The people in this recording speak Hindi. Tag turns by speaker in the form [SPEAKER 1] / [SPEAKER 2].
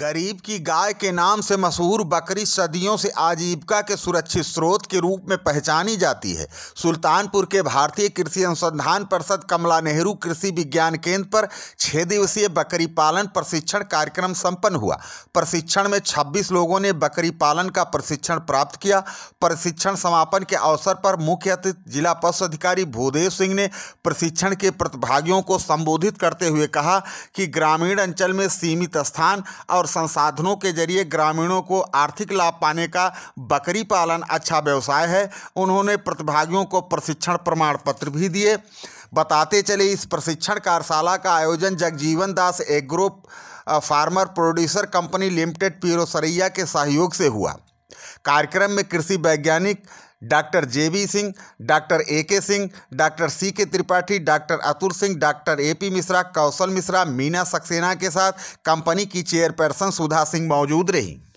[SPEAKER 1] गरीब की गाय के नाम से मशहूर बकरी सदियों से आजीविका के सुरक्षित स्रोत के रूप में पहचानी जाती है सुल्तानपुर के भारतीय कृषि अनुसंधान परिषद कमला नेहरू कृषि विज्ञान केंद्र पर छः दिवसीय बकरी पालन प्रशिक्षण कार्यक्रम संपन्न हुआ प्रशिक्षण में 26 लोगों ने बकरी पालन का प्रशिक्षण प्राप्त किया प्रशिक्षण समापन के अवसर पर मुख्य अतिथि जिला पशु अधिकारी भूदेव सिंह ने प्रशिक्षण के प्रतिभागियों को संबोधित करते हुए कहा कि ग्रामीण अंचल में सीमित स्थान और और संसाधनों के जरिए ग्रामीणों को आर्थिक लाभ पाने का बकरी पालन अच्छा व्यवसाय है उन्होंने प्रतिभागियों को प्रशिक्षण प्रमाण पत्र भी दिए बताते चले इस प्रशिक्षण कार्यशाला का आयोजन Jagjivan Das agro farmer producer company limited Pirosaraiya के सहयोग से हुआ कार्यक्रम में कृषि वैज्ञानिक doctor J B Singh doctor A K Singh doctor C K Tripathi doctor Atul Singh doctor A P Mishra Kaushal Mishra Meena Saxena के साथ कंपनी की चेयरपर्सन सुधा सिंह मौजूद रहीं